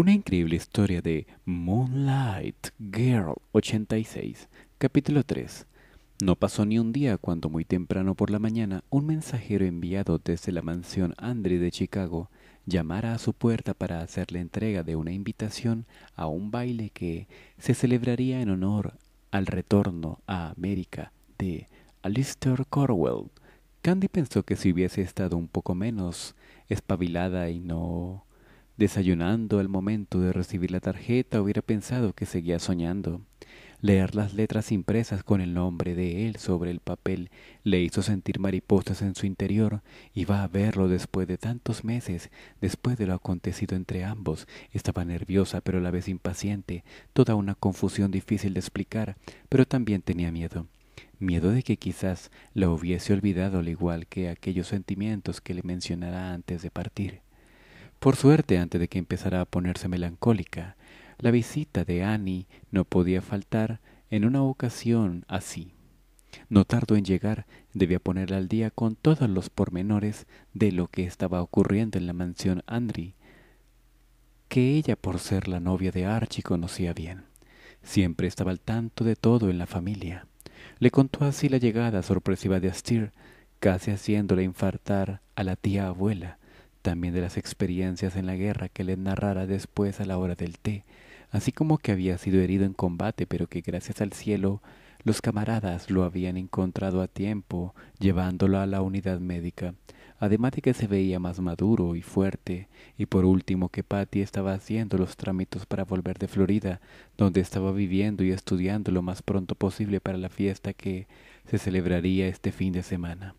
Una increíble historia de Moonlight Girl 86, capítulo 3. No pasó ni un día cuando muy temprano por la mañana un mensajero enviado desde la mansión Andre de Chicago llamara a su puerta para hacerle entrega de una invitación a un baile que se celebraría en honor al retorno a América de Alistair Corwell. Candy pensó que si hubiese estado un poco menos espabilada y no Desayunando al momento de recibir la tarjeta hubiera pensado que seguía soñando. Leer las letras impresas con el nombre de él sobre el papel le hizo sentir mariposas en su interior. Iba a verlo después de tantos meses, después de lo acontecido entre ambos. Estaba nerviosa pero a la vez impaciente, toda una confusión difícil de explicar, pero también tenía miedo. Miedo de que quizás la hubiese olvidado al igual que aquellos sentimientos que le mencionara antes de partir. Por suerte, antes de que empezara a ponerse melancólica, la visita de Annie no podía faltar en una ocasión así. No tardó en llegar, debía ponerla al día con todos los pormenores de lo que estaba ocurriendo en la mansión Andri, que ella por ser la novia de Archie conocía bien. Siempre estaba al tanto de todo en la familia. Le contó así la llegada sorpresiva de Astir, casi haciéndole infartar a la tía abuela, también de las experiencias en la guerra que les narrara después a la hora del té, así como que había sido herido en combate, pero que gracias al cielo los camaradas lo habían encontrado a tiempo, llevándolo a la unidad médica, además de que se veía más maduro y fuerte, y por último que Patty estaba haciendo los trámites para volver de Florida, donde estaba viviendo y estudiando lo más pronto posible para la fiesta que se celebraría este fin de semana.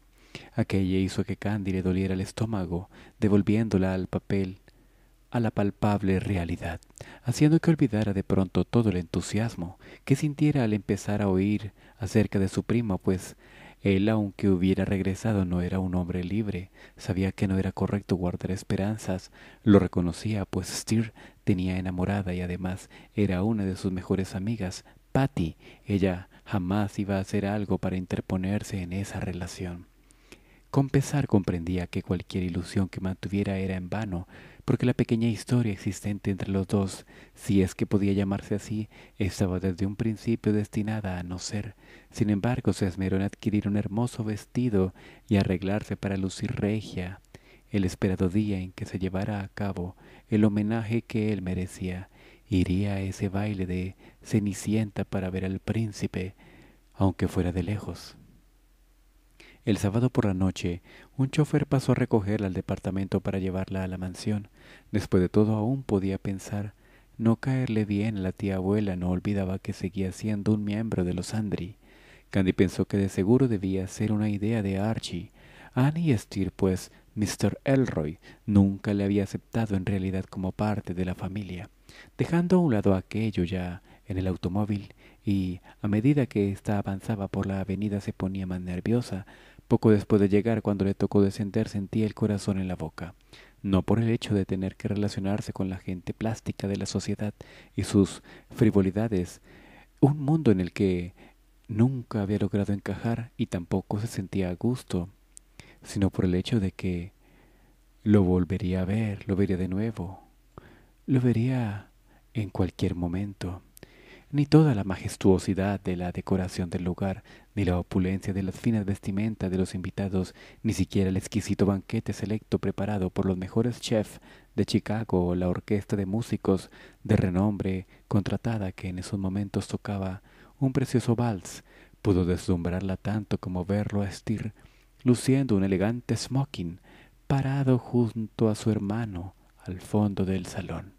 Aquella hizo que Candy le doliera el estómago, devolviéndola al papel, a la palpable realidad, haciendo que olvidara de pronto todo el entusiasmo que sintiera al empezar a oír acerca de su prima, pues él, aunque hubiera regresado, no era un hombre libre, sabía que no era correcto guardar esperanzas, lo reconocía, pues Steer tenía enamorada y además era una de sus mejores amigas, Patty. Ella jamás iba a hacer algo para interponerse en esa relación. Con pesar comprendía que cualquier ilusión que mantuviera era en vano, porque la pequeña historia existente entre los dos, si es que podía llamarse así, estaba desde un principio destinada a no ser. Sin embargo, se esmeró en adquirir un hermoso vestido y arreglarse para lucir regia, el esperado día en que se llevara a cabo el homenaje que él merecía. Iría a ese baile de Cenicienta para ver al príncipe, aunque fuera de lejos. El sábado por la noche, un chofer pasó a recogerla al departamento para llevarla a la mansión. Después de todo aún podía pensar no caerle bien a la tía abuela, no olvidaba que seguía siendo un miembro de los Andri. Candy pensó que de seguro debía ser una idea de Archie. Annie Estir, pues, Mr. Elroy nunca le había aceptado en realidad como parte de la familia. Dejando a un lado aquello ya en el automóvil, y a medida que ésta avanzaba por la avenida se ponía más nerviosa, poco después de llegar, cuando le tocó descender, sentía el corazón en la boca, no por el hecho de tener que relacionarse con la gente plástica de la sociedad y sus frivolidades, un mundo en el que nunca había logrado encajar y tampoco se sentía a gusto, sino por el hecho de que lo volvería a ver, lo vería de nuevo, lo vería en cualquier momento ni toda la majestuosidad de la decoración del lugar, ni la opulencia de las finas vestimentas de los invitados, ni siquiera el exquisito banquete selecto preparado por los mejores chefs de Chicago o la orquesta de músicos de renombre contratada que en esos momentos tocaba un precioso vals, pudo deslumbrarla tanto como verlo a estir, luciendo un elegante smoking, parado junto a su hermano al fondo del salón.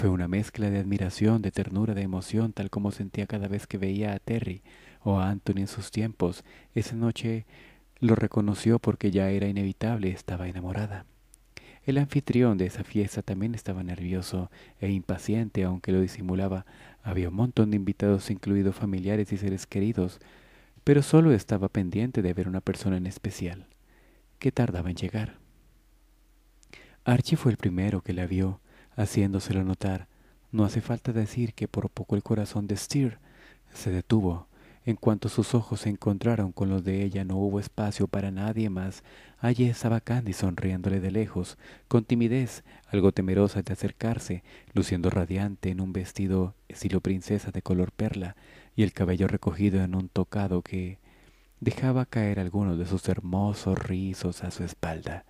Fue una mezcla de admiración, de ternura, de emoción, tal como sentía cada vez que veía a Terry o a Anthony en sus tiempos. Esa noche lo reconoció porque ya era inevitable, estaba enamorada. El anfitrión de esa fiesta también estaba nervioso e impaciente, aunque lo disimulaba. Había un montón de invitados, incluidos familiares y seres queridos, pero solo estaba pendiente de ver una persona en especial, que tardaba en llegar. Archie fue el primero que la vio haciéndoselo notar. No hace falta decir que por poco el corazón de Steer se detuvo. En cuanto sus ojos se encontraron con los de ella, no hubo espacio para nadie más. Allí estaba Candy sonriéndole de lejos, con timidez, algo temerosa de acercarse, luciendo radiante en un vestido estilo princesa de color perla y el cabello recogido en un tocado que dejaba caer algunos de sus hermosos rizos a su espalda.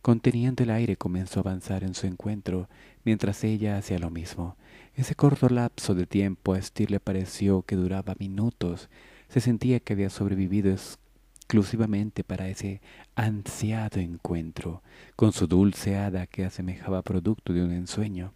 Conteniendo el aire comenzó a avanzar en su encuentro mientras ella hacía lo mismo. Ese corto lapso de tiempo a Estir le pareció que duraba minutos. Se sentía que había sobrevivido exclusivamente para ese ansiado encuentro, con su dulce hada que asemejaba producto de un ensueño.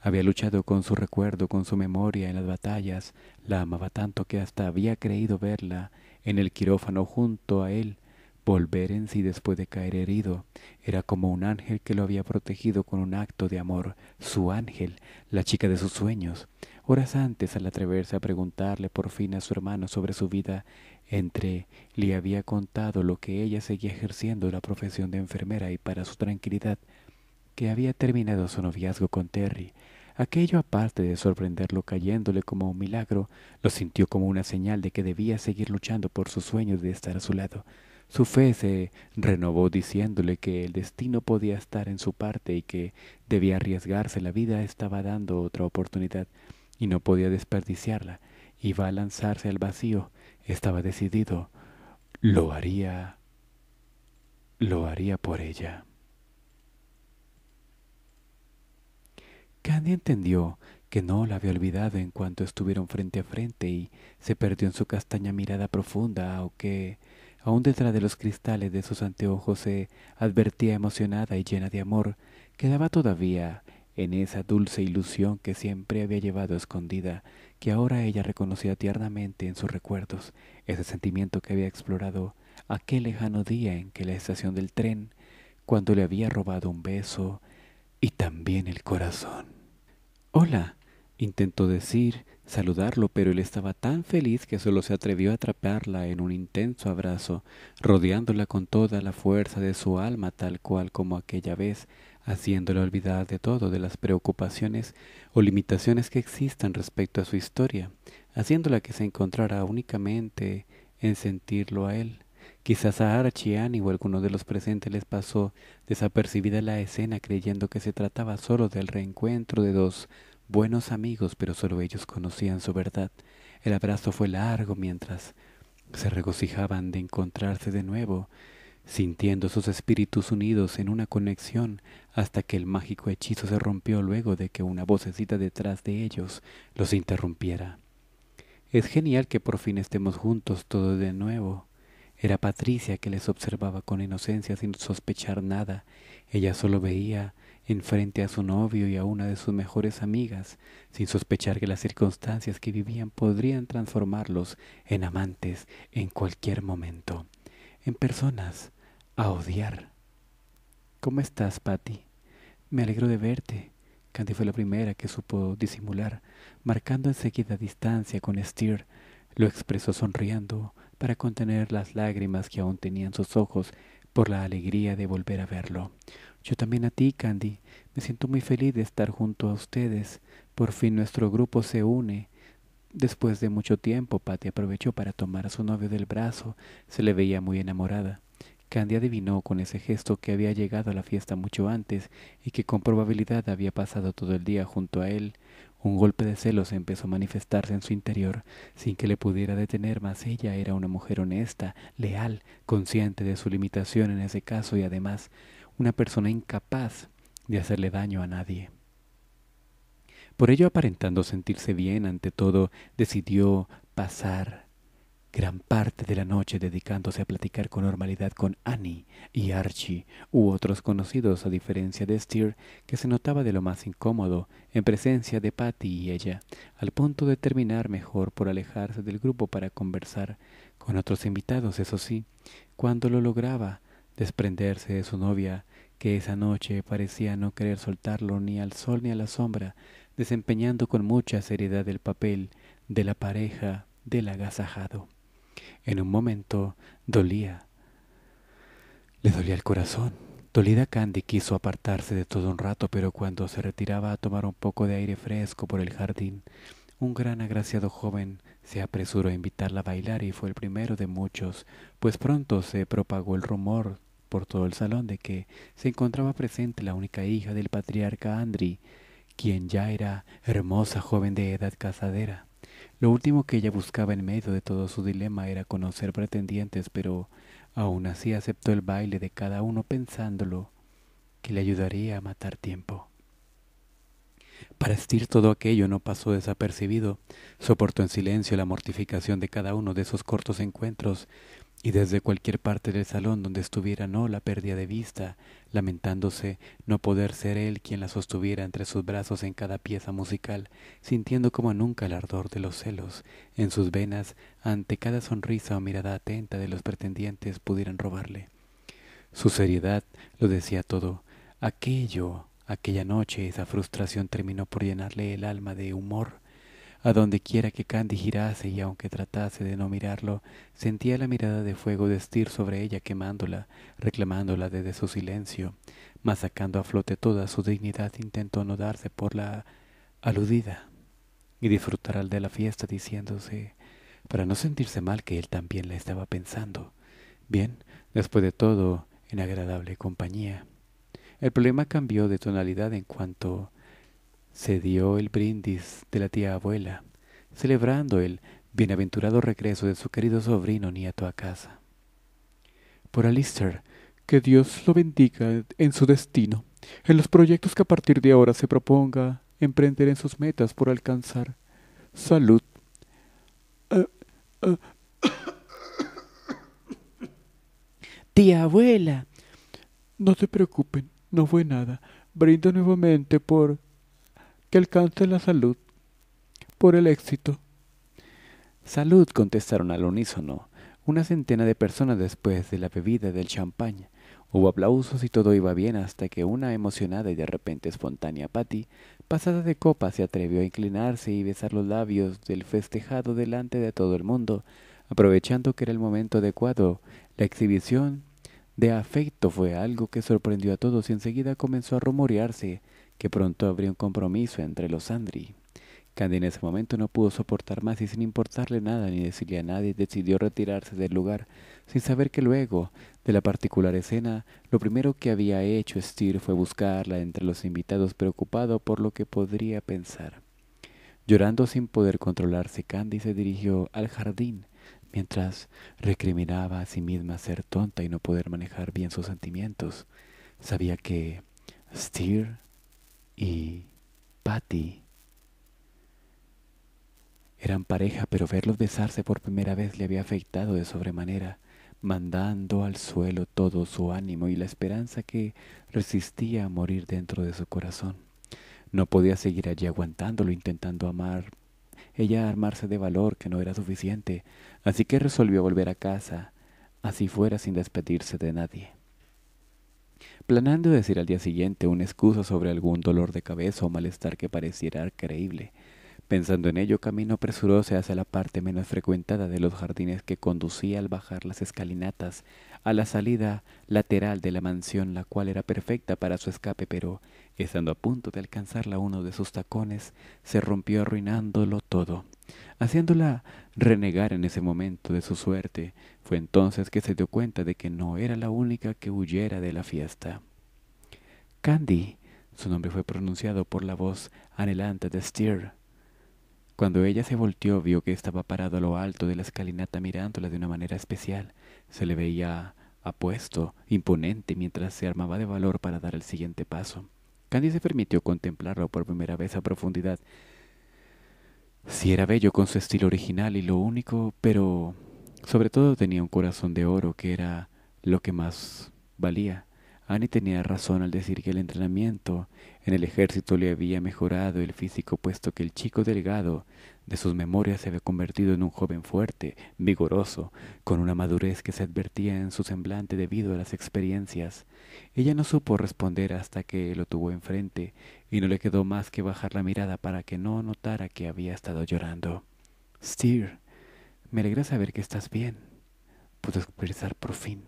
Había luchado con su recuerdo, con su memoria en las batallas, la amaba tanto que hasta había creído verla en el quirófano junto a él, Volver en sí después de caer herido era como un ángel que lo había protegido con un acto de amor, su ángel, la chica de sus sueños. Horas antes, al atreverse a preguntarle por fin a su hermano sobre su vida, entre le había contado lo que ella seguía ejerciendo la profesión de enfermera y para su tranquilidad, que había terminado su noviazgo con Terry. Aquello, aparte de sorprenderlo cayéndole como un milagro, lo sintió como una señal de que debía seguir luchando por su sueño de estar a su lado. Su fe se renovó diciéndole que el destino podía estar en su parte y que debía arriesgarse. La vida estaba dando otra oportunidad y no podía desperdiciarla. Iba a lanzarse al vacío. Estaba decidido. Lo haría. Lo haría por ella. Candy entendió que no la había olvidado en cuanto estuvieron frente a frente y se perdió en su castaña mirada profunda, aunque... Aún detrás de los cristales de sus anteojos se advertía emocionada y llena de amor. Quedaba todavía en esa dulce ilusión que siempre había llevado escondida, que ahora ella reconocía tiernamente en sus recuerdos, ese sentimiento que había explorado aquel lejano día en que la estación del tren, cuando le había robado un beso y también el corazón. Hola, intentó decir, saludarlo, pero él estaba tan feliz que solo se atrevió a atraparla en un intenso abrazo, rodeándola con toda la fuerza de su alma tal cual como aquella vez, haciéndola olvidar de todo, de las preocupaciones o limitaciones que existan respecto a su historia, haciéndola que se encontrara únicamente en sentirlo a él. Quizás a Arachiani o alguno de los presentes les pasó desapercibida la escena creyendo que se trataba solo del reencuentro de dos buenos amigos, pero solo ellos conocían su verdad. El abrazo fue largo mientras se regocijaban de encontrarse de nuevo, sintiendo sus espíritus unidos en una conexión hasta que el mágico hechizo se rompió luego de que una vocecita detrás de ellos los interrumpiera. Es genial que por fin estemos juntos todos de nuevo. Era Patricia que les observaba con inocencia sin sospechar nada. Ella solo veía enfrente a su novio y a una de sus mejores amigas, sin sospechar que las circunstancias que vivían podrían transformarlos en amantes en cualquier momento, en personas a odiar. ¿Cómo estás, Patty? Me alegro de verte. Candy fue la primera que supo disimular, marcando enseguida distancia con Stir. Lo expresó sonriendo para contener las lágrimas que aún tenían sus ojos por la alegría de volver a verlo. Yo también a ti, Candy. Me siento muy feliz de estar junto a ustedes. Por fin nuestro grupo se une. Después de mucho tiempo, Patty aprovechó para tomar a su novio del brazo. Se le veía muy enamorada. Candy adivinó con ese gesto que había llegado a la fiesta mucho antes y que con probabilidad había pasado todo el día junto a él un golpe de celos empezó a manifestarse en su interior sin que le pudiera detener, más ella era una mujer honesta, leal, consciente de su limitación en ese caso y además una persona incapaz de hacerle daño a nadie. Por ello, aparentando sentirse bien ante todo, decidió pasar gran parte de la noche dedicándose a platicar con normalidad con Annie y Archie u otros conocidos, a diferencia de Steer, que se notaba de lo más incómodo en presencia de Patty y ella, al punto de terminar mejor por alejarse del grupo para conversar con otros invitados, eso sí, cuando lo lograba desprenderse de su novia, que esa noche parecía no querer soltarlo ni al sol ni a la sombra, desempeñando con mucha seriedad el papel de la pareja del agasajado. En un momento dolía. Le dolía el corazón. Dolida Candy quiso apartarse de todo un rato, pero cuando se retiraba a tomar un poco de aire fresco por el jardín, un gran agraciado joven se apresuró a invitarla a bailar y fue el primero de muchos, pues pronto se propagó el rumor por todo el salón de que se encontraba presente la única hija del patriarca Andri, quien ya era hermosa joven de edad casadera. Lo último que ella buscaba en medio de todo su dilema era conocer pretendientes, pero aun así aceptó el baile de cada uno pensándolo que le ayudaría a matar tiempo. Para estir todo aquello no pasó desapercibido. Soportó en silencio la mortificación de cada uno de esos cortos encuentros, y desde cualquier parte del salón donde estuviera no la perdía de vista, lamentándose no poder ser él quien la sostuviera entre sus brazos en cada pieza musical, sintiendo como nunca el ardor de los celos en sus venas ante cada sonrisa o mirada atenta de los pretendientes pudieran robarle. Su seriedad lo decía todo. Aquello, aquella noche, esa frustración terminó por llenarle el alma de humor a donde quiera que Candy girase y aunque tratase de no mirarlo, sentía la mirada de fuego destir sobre ella quemándola, reclamándola desde su silencio, mas sacando a flote toda su dignidad intentó no darse por la aludida y disfrutar al de la fiesta diciéndose para no sentirse mal que él también la estaba pensando. Bien, después de todo, en agradable compañía. El problema cambió de tonalidad en cuanto se dio el brindis de la tía abuela, celebrando el bienaventurado regreso de su querido sobrino nieto a casa. Por Alistair, que Dios lo bendiga en su destino, en los proyectos que a partir de ahora se proponga emprender en sus metas por alcanzar. Salud. Ah, ah. tía abuela. No se preocupen, no fue nada. Brindo nuevamente por que alcance la salud por el éxito. Salud, contestaron al unísono. Una centena de personas después de la bebida del champaña. Hubo aplausos y todo iba bien hasta que una emocionada y de repente espontánea Patty, pasada de copa, se atrevió a inclinarse y besar los labios del festejado delante de todo el mundo. Aprovechando que era el momento adecuado, la exhibición de afecto fue algo que sorprendió a todos y enseguida comenzó a rumorearse que pronto habría un compromiso entre los Andri. Candy en ese momento no pudo soportar más y sin importarle nada ni decirle a nadie decidió retirarse del lugar, sin saber que luego de la particular escena lo primero que había hecho Steer fue buscarla entre los invitados preocupado por lo que podría pensar. Llorando sin poder controlarse, Candy se dirigió al jardín, mientras recriminaba a sí misma ser tonta y no poder manejar bien sus sentimientos. Sabía que Steer y Patty eran pareja, pero verlos besarse por primera vez le había afectado de sobremanera, mandando al suelo todo su ánimo y la esperanza que resistía a morir dentro de su corazón. No podía seguir allí aguantándolo, intentando amar. Ella armarse de valor que no era suficiente, así que resolvió volver a casa, así fuera sin despedirse de nadie planando decir al día siguiente una excusa sobre algún dolor de cabeza o malestar que pareciera creíble. Pensando en ello, Camino apresuróse hacia la parte menos frecuentada de los jardines que conducía al bajar las escalinatas a la salida lateral de la mansión, la cual era perfecta para su escape, pero, estando a punto de alcanzarla uno de sus tacones, se rompió arruinándolo todo haciéndola renegar en ese momento de su suerte, fue entonces que se dio cuenta de que no era la única que huyera de la fiesta. Candy, su nombre fue pronunciado por la voz anhelante de Steer. Cuando ella se volteó vio que estaba parado a lo alto de la escalinata mirándola de una manera especial. Se le veía apuesto, imponente, mientras se armaba de valor para dar el siguiente paso. Candy se permitió contemplarlo por primera vez a profundidad si era bello con su estilo original y lo único, pero sobre todo tenía un corazón de oro que era lo que más valía. Annie tenía razón al decir que el entrenamiento en el ejército le había mejorado el físico puesto que el chico delgado de sus memorias se había convertido en un joven fuerte, vigoroso, con una madurez que se advertía en su semblante debido a las experiencias. Ella no supo responder hasta que lo tuvo enfrente, y no le quedó más que bajar la mirada para que no notara que había estado llorando. Steer, me alegra saber que estás bien. Pudo expresar por fin,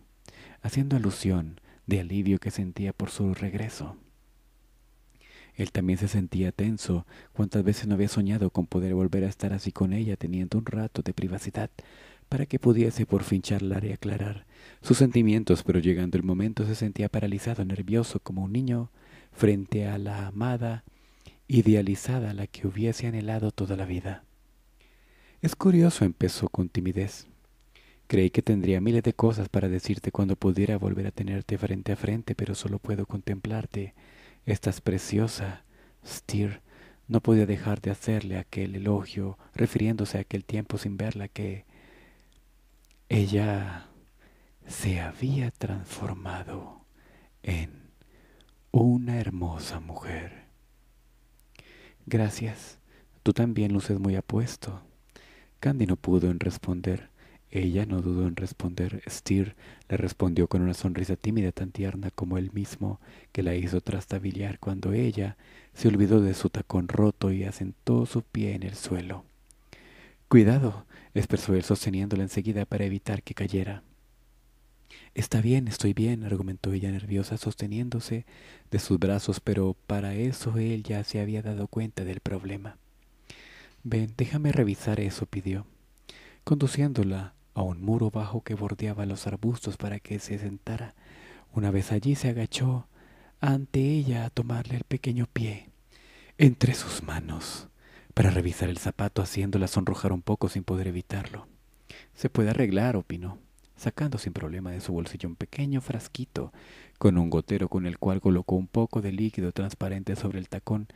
haciendo alusión de alivio que sentía por su regreso. Él también se sentía tenso. Cuántas veces no había soñado con poder volver a estar así con ella, teniendo un rato de privacidad, para que pudiese por fin charlar y aclarar sus sentimientos, pero llegando el momento se sentía paralizado, nervioso, como un niño frente a la amada, idealizada, la que hubiese anhelado toda la vida. Es curioso, empezó con timidez. Creí que tendría miles de cosas para decirte cuando pudiera volver a tenerte frente a frente, pero solo puedo contemplarte Estás preciosa, Steer. No podía dejar de hacerle aquel elogio, refiriéndose a aquel tiempo sin verla que ella se había transformado en una hermosa mujer. Gracias, tú también luces muy apuesto. Candy no pudo en responder. Ella no dudó en responder. Steer le respondió con una sonrisa tímida tan tierna como él mismo, que la hizo trastabillar cuando ella se olvidó de su tacón roto y asentó su pie en el suelo. Cuidado, expresó él sosteniéndola enseguida para evitar que cayera. Está bien, estoy bien, argumentó ella nerviosa, sosteniéndose de sus brazos, pero para eso él ya se había dado cuenta del problema. Ven, déjame revisar eso, pidió conduciéndola a un muro bajo que bordeaba los arbustos para que se sentara. Una vez allí se agachó ante ella a tomarle el pequeño pie entre sus manos para revisar el zapato haciéndola sonrojar un poco sin poder evitarlo. Se puede arreglar, opinó, sacando sin problema de su bolsillo un pequeño frasquito con un gotero con el cual colocó un poco de líquido transparente sobre el tacón,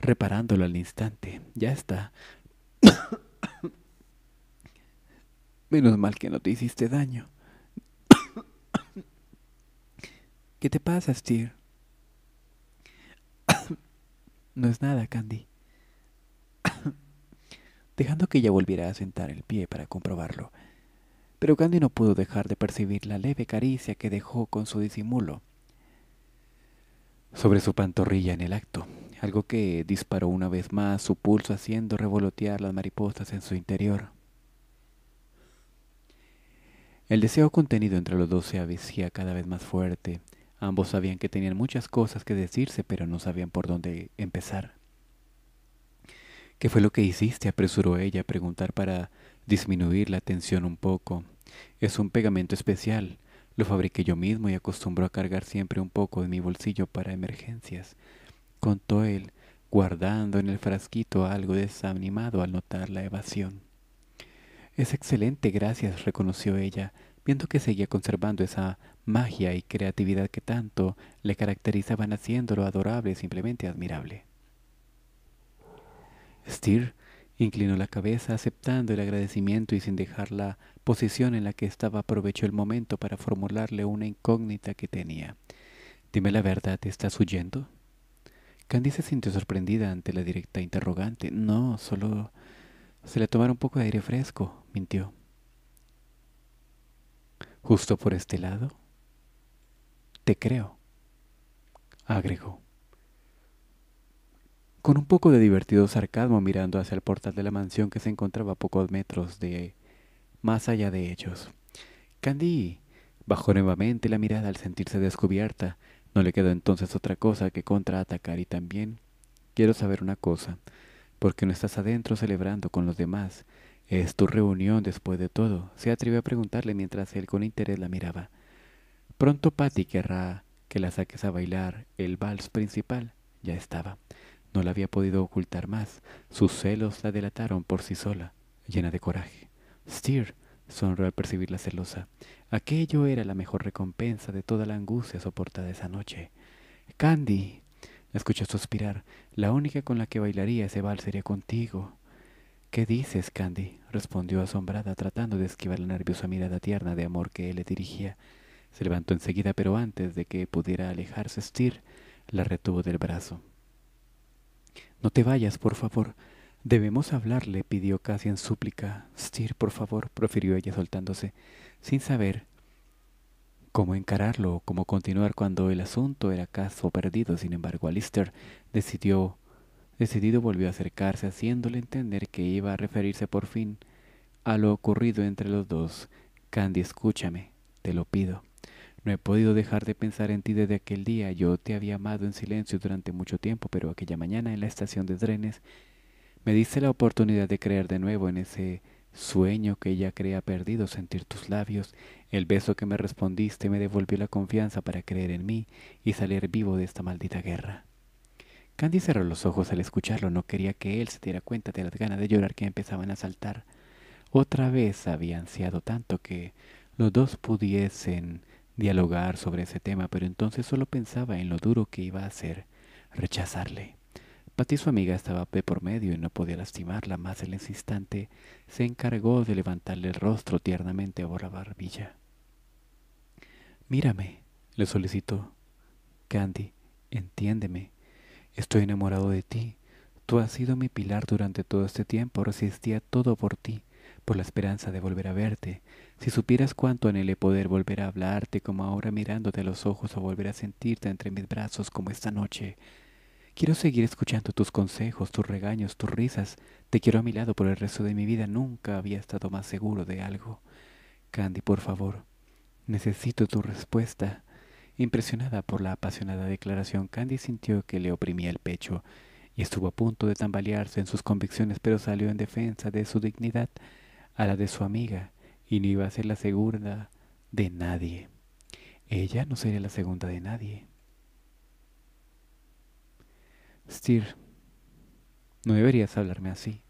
reparándolo al instante. Ya está. Menos mal que no te hiciste daño. ¿Qué te pasa, Steer? no es nada, Candy. Dejando que ella volviera a sentar el pie para comprobarlo. Pero Candy no pudo dejar de percibir la leve caricia que dejó con su disimulo sobre su pantorrilla en el acto, algo que disparó una vez más su pulso haciendo revolotear las mariposas en su interior. El deseo contenido entre los dos se avecía cada vez más fuerte. Ambos sabían que tenían muchas cosas que decirse, pero no sabían por dónde empezar. ¿Qué fue lo que hiciste? apresuró ella a preguntar para disminuir la tensión un poco. Es un pegamento especial. Lo fabriqué yo mismo y acostumbro a cargar siempre un poco de mi bolsillo para emergencias, contó él, guardando en el frasquito algo desanimado al notar la evasión. Es excelente, gracias, reconoció ella, viendo que seguía conservando esa magia y creatividad que tanto le caracterizaban haciéndolo adorable simplemente admirable. Steer inclinó la cabeza aceptando el agradecimiento y sin dejar la posición en la que estaba aprovechó el momento para formularle una incógnita que tenía. Dime la verdad, ¿estás huyendo? Candy se sintió sorprendida ante la directa interrogante. No, solo se le tomará un poco de aire fresco, mintió. Justo por este lado. Te creo, agregó. Con un poco de divertido sarcasmo mirando hacia el portal de la mansión que se encontraba a pocos metros de más allá de ellos. Candy bajó nuevamente la mirada al sentirse descubierta. No le quedó entonces otra cosa que contraatacar y también quiero saber una cosa porque no estás adentro celebrando con los demás. Es tu reunión después de todo, se atrevió a preguntarle mientras él con interés la miraba. Pronto Patty querrá que la saques a bailar el vals principal. Ya estaba. No la había podido ocultar más. Sus celos la delataron por sí sola, llena de coraje. Steer, sonrió al percibir la celosa. Aquello era la mejor recompensa de toda la angustia soportada esa noche. Candy, la suspirar. La única con la que bailaría ese vals sería contigo. ¿Qué dices, Candy? respondió asombrada, tratando de esquivar la nerviosa mirada tierna de amor que él le dirigía. Se levantó enseguida, pero antes de que pudiera alejarse, Stir, la retuvo del brazo. No te vayas, por favor. Debemos hablarle, pidió casi en súplica. Stir, por favor, profirió ella soltándose. Sin saber cómo encararlo cómo continuar cuando el asunto era caso perdido. Sin embargo, Alistair decidió, decidido volvió a acercarse haciéndole entender que iba a referirse por fin a lo ocurrido entre los dos. Candy, escúchame, te lo pido. No he podido dejar de pensar en ti desde aquel día. Yo te había amado en silencio durante mucho tiempo, pero aquella mañana en la estación de trenes me diste la oportunidad de creer de nuevo en ese Sueño que ella crea perdido sentir tus labios. El beso que me respondiste me devolvió la confianza para creer en mí y salir vivo de esta maldita guerra. Candy cerró los ojos al escucharlo. No quería que él se diera cuenta de las ganas de llorar que empezaban a saltar. Otra vez había ansiado tanto que los dos pudiesen dialogar sobre ese tema, pero entonces solo pensaba en lo duro que iba a ser rechazarle. Patty, su amiga, estaba de por medio y no podía lastimarla más en ese instante. Se encargó de levantarle el rostro tiernamente a la barbilla. Mírame, le solicitó. Candy, entiéndeme. Estoy enamorado de ti. Tú has sido mi pilar durante todo este tiempo. Resistía todo por ti, por la esperanza de volver a verte. Si supieras cuánto anhelé poder volver a hablarte como ahora mirándote a los ojos o volver a sentirte entre mis brazos como esta noche, Quiero seguir escuchando tus consejos, tus regaños, tus risas. Te quiero a mi lado por el resto de mi vida. Nunca había estado más seguro de algo. Candy, por favor, necesito tu respuesta. Impresionada por la apasionada declaración, Candy sintió que le oprimía el pecho y estuvo a punto de tambalearse en sus convicciones, pero salió en defensa de su dignidad a la de su amiga y no iba a ser la segunda de nadie. Ella no sería la segunda de nadie. Steer, no deberías hablarme así.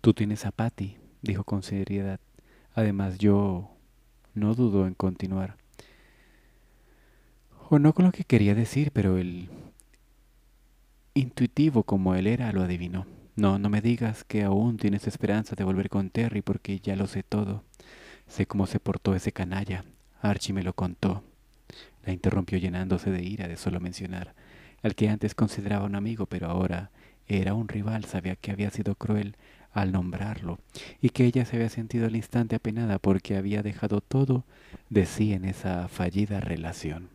Tú tienes a Patty, dijo con seriedad. Además, yo no dudo en continuar. O no con lo que quería decir, pero el intuitivo como él era lo adivinó. No, no me digas que aún tienes esperanza de volver con Terry porque ya lo sé todo. Sé cómo se portó ese canalla. Archie me lo contó. La interrumpió llenándose de ira de solo mencionar al que antes consideraba un amigo, pero ahora era un rival, sabía que había sido cruel al nombrarlo, y que ella se había sentido al instante apenada porque había dejado todo de sí en esa fallida relación.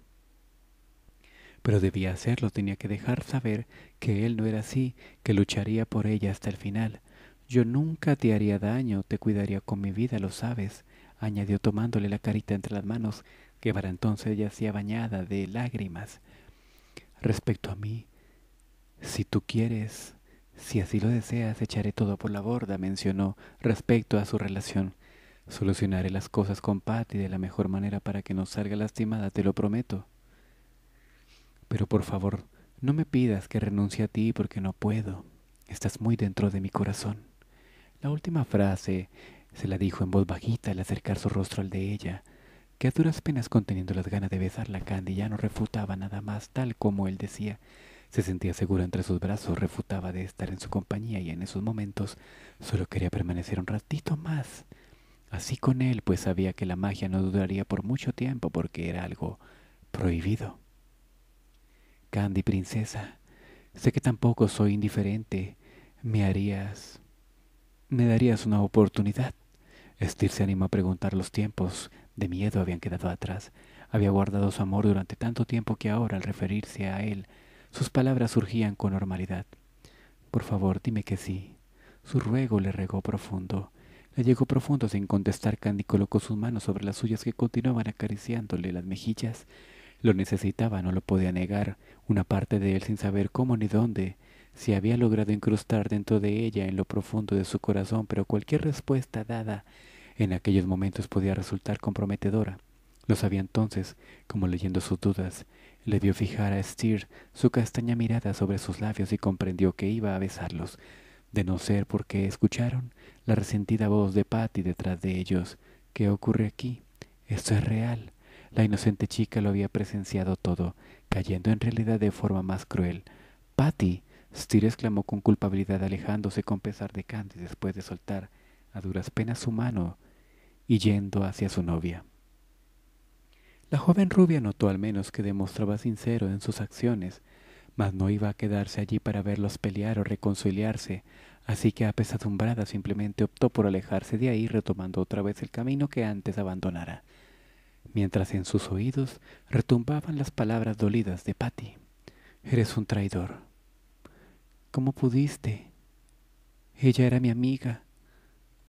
Pero debía hacerlo, tenía que dejar saber que él no era así, que lucharía por ella hasta el final. Yo nunca te haría daño, te cuidaría con mi vida, lo sabes, añadió tomándole la carita entre las manos, que para entonces ya hacía bañada de lágrimas respecto a mí. Si tú quieres, si así lo deseas, echaré todo por la borda, mencionó respecto a su relación. Solucionaré las cosas con Patty de la mejor manera para que no salga lastimada, te lo prometo. Pero por favor, no me pidas que renuncie a ti porque no puedo. Estás muy dentro de mi corazón. La última frase se la dijo en voz bajita al acercar su rostro al de ella, que a duras penas conteniendo las ganas de besarla, Candy ya no refutaba nada más tal como él decía. Se sentía segura entre sus brazos, refutaba de estar en su compañía y en esos momentos solo quería permanecer un ratito más. Así con él, pues sabía que la magia no duraría por mucho tiempo porque era algo prohibido. Candy, princesa, sé que tampoco soy indiferente. Me harías... me darías una oportunidad. Estir se animó a preguntar los tiempos de miedo habían quedado atrás. Había guardado su amor durante tanto tiempo que ahora, al referirse a él, sus palabras surgían con normalidad. Por favor, dime que sí. Su ruego le regó profundo. Le llegó profundo sin contestar. Candy colocó sus manos sobre las suyas que continuaban acariciándole las mejillas. Lo necesitaba, no lo podía negar, una parte de él sin saber cómo ni dónde se había logrado incrustar dentro de ella en lo profundo de su corazón, pero cualquier respuesta dada en aquellos momentos podía resultar comprometedora. Lo sabía entonces, como leyendo sus dudas, le vio fijar a Steer su castaña mirada sobre sus labios y comprendió que iba a besarlos, de no ser porque escucharon la resentida voz de Patty detrás de ellos. ¿Qué ocurre aquí? Esto es real. La inocente chica lo había presenciado todo, cayendo en realidad de forma más cruel. Patty. Steer exclamó con culpabilidad alejándose con pesar de Candy después de soltar a duras penas su mano y yendo hacia su novia. La joven rubia notó al menos que demostraba sincero en sus acciones, mas no iba a quedarse allí para verlos pelear o reconciliarse, así que apesadumbrada simplemente optó por alejarse de ahí retomando otra vez el camino que antes abandonara, mientras en sus oídos retumbaban las palabras dolidas de Patty. Eres un traidor. ¿Cómo pudiste? Ella era mi amiga.